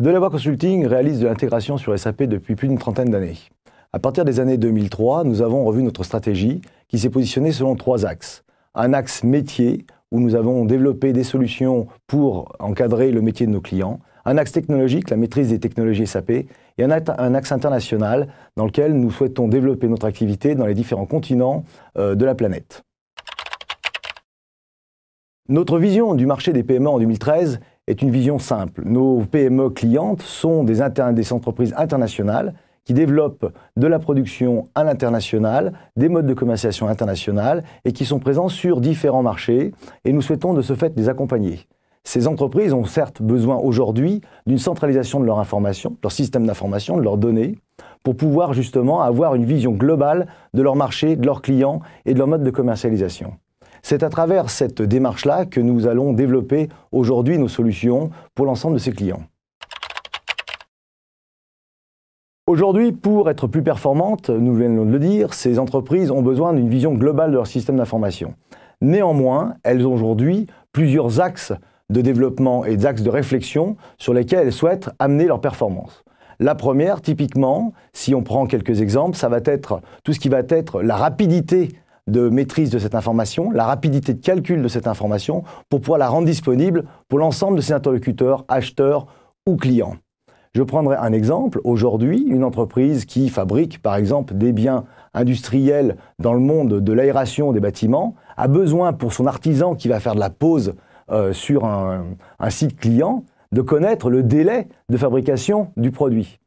Delaware Consulting réalise de l'intégration sur SAP depuis plus d'une trentaine d'années. À partir des années 2003, nous avons revu notre stratégie qui s'est positionnée selon trois axes. Un axe métier, où nous avons développé des solutions pour encadrer le métier de nos clients. Un axe technologique, la maîtrise des technologies SAP. Et un, axe international, dans lequel nous souhaitons développer notre activité dans les différents continents euh, de la planète. Notre vision du marché des PME en 2013 est une vision simple. Nos PME clientes sont des, entreprises internationales qui développent de la production à l'international, des modes de commercialisation internationales et qui sont présents sur différents marchés et nous souhaitons de ce fait les accompagner. Ces entreprises ont certes besoin aujourd'hui d'une centralisation de leur information, de leur système d'information, de leurs données, pour pouvoir justement avoir une vision globale de leur marché, de leurs clients et de leur mode de commercialisation. C'est à travers cette démarche-là que nous allons développer aujourd'hui nos solutions pour l'ensemble de ces clients. Aujourd'hui, pour être plus performantes, nous venons de le dire, ces entreprises ont besoin d'une vision globale de leur système d'information. Néanmoins, elles ont aujourd'hui plusieurs axes de développement et d'axes de réflexion sur lesquels elles souhaitent amener leur performance. La première, typiquement, si on prend quelques exemples, ça va être tout ce qui va être la rapidité de maîtrise de cette information, la rapidité de calcul de cette information, pour pouvoir la rendre disponible pour l'ensemble de ses interlocuteurs, acheteurs ou clients. Je prendrai un exemple. Aujourd'hui, une entreprise qui fabrique, par exemple, des biens industriels dans le monde de l'aération des bâtiments a besoin, pour son artisan qui va faire de la pause euh, sur un, un site client, de connaître le délai de fabrication du produit.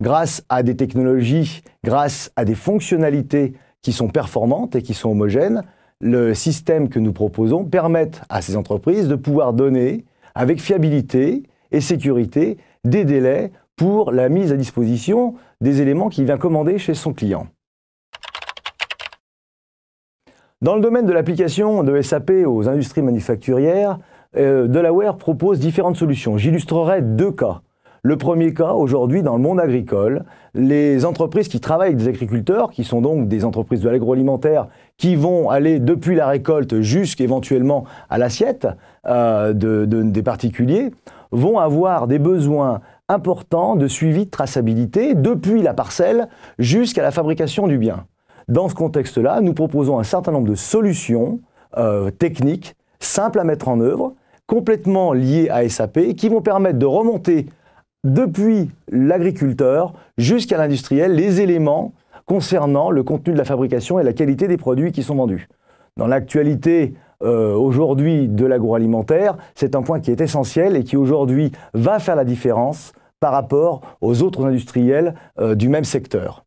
Grâce à des technologies, grâce à des fonctionnalités qui sont performantes et qui sont homogènes, le système que nous proposons permette à ces entreprises de pouvoir donner avec fiabilité et sécurité des délais pour la mise à disposition des éléments qu'il vient commander chez son client. Dans le domaine de l'application de SAP aux industries manufacturières, euh, Delaware propose différentes solutions. J'illustrerai deux cas. Le premier cas, aujourd'hui, dans le monde agricole, les entreprises qui travaillent avec des agriculteurs, qui sont donc des entreprises de l'agroalimentaire, qui vont aller depuis la récolte jusqu'éventuellement à l'assiette euh, des particuliers, vont avoir des besoins importants de suivi de traçabilité depuis la parcelle jusqu'à la fabrication du bien. Dans ce contexte-là, nous proposons un certain nombre de solutions euh, techniques simples à mettre en œuvre, complètement liées à SAP, qui vont permettre de remonter depuis l'agriculteur jusqu'à l'industriel, les éléments concernant le contenu de la fabrication et la qualité des produits qui sont vendus. Dans l'actualité euh, aujourd'hui de l'agroalimentaire, c'est un point qui est essentiel et qui aujourd'hui va faire la différence par rapport aux autres industriels euh, du même secteur.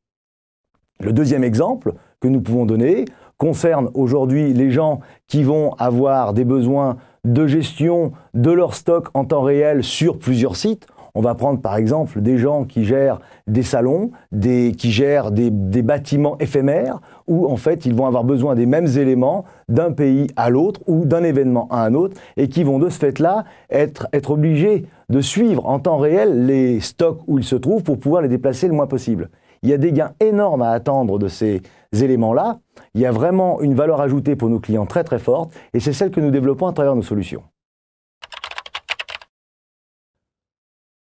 Le deuxième exemple que nous pouvons donner concerne aujourd'hui les gens qui vont avoir des besoins de gestion de leur stock en temps réel sur plusieurs sites on va prendre par exemple des gens qui gèrent des salons, des, qui gèrent des, bâtiments éphémères, où en fait ils vont avoir besoin des mêmes éléments d'un pays à l'autre ou d'un événement à un autre, et qui vont de ce fait-là être, être obligés de suivre en temps réel les stocks où ils se trouvent pour pouvoir les déplacer le moins possible. Il y a des gains énormes à attendre de ces éléments-là. Il y a vraiment une valeur ajoutée pour nos clients très très forte et c'est celle que nous développons à travers nos solutions.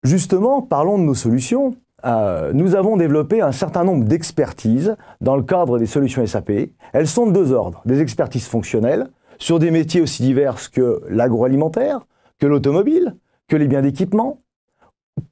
Justement, parlons de nos solutions. Euh, nous avons développé un certain nombre d'expertises dans le cadre des solutions SAP. Elles sont de deux ordres, des expertises fonctionnelles sur des métiers aussi divers que l'agroalimentaire, que l'automobile, que les biens d'équipement,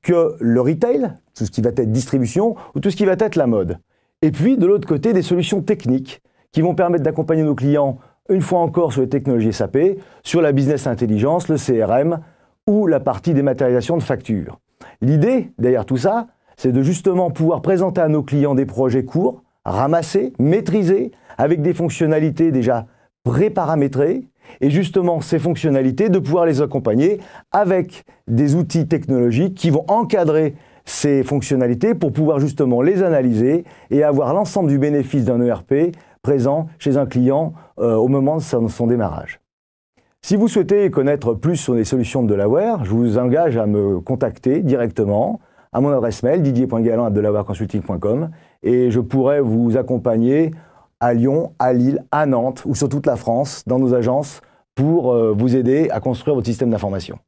que le retail, tout ce qui va être distribution ou tout ce qui va être la mode. Et puis, de l'autre côté, des solutions techniques qui vont permettre d'accompagner nos clients, une fois encore, sur les technologies SAP, sur la business intelligence, le CRM, ou la partie matérialisations de factures. L'idée derrière tout ça, c'est de justement pouvoir présenter à nos clients des projets courts, ramassés, maîtrisés, avec des fonctionnalités déjà préparamétrées, et justement ces fonctionnalités, de pouvoir les accompagner avec des outils technologiques qui vont encadrer ces fonctionnalités pour pouvoir justement les analyser et avoir l'ensemble du bénéfice d'un ERP présent chez un client euh, au moment de son démarrage. Si vous souhaitez connaître plus sur les solutions de Delaware, je vous engage à me contacter directement à mon adresse mail didier.galant@delawareconsulting.com et je pourrai vous accompagner à Lyon, à Lille, à Nantes ou sur toute la France dans nos agences pour euh, vous aider à construire votre système d'information.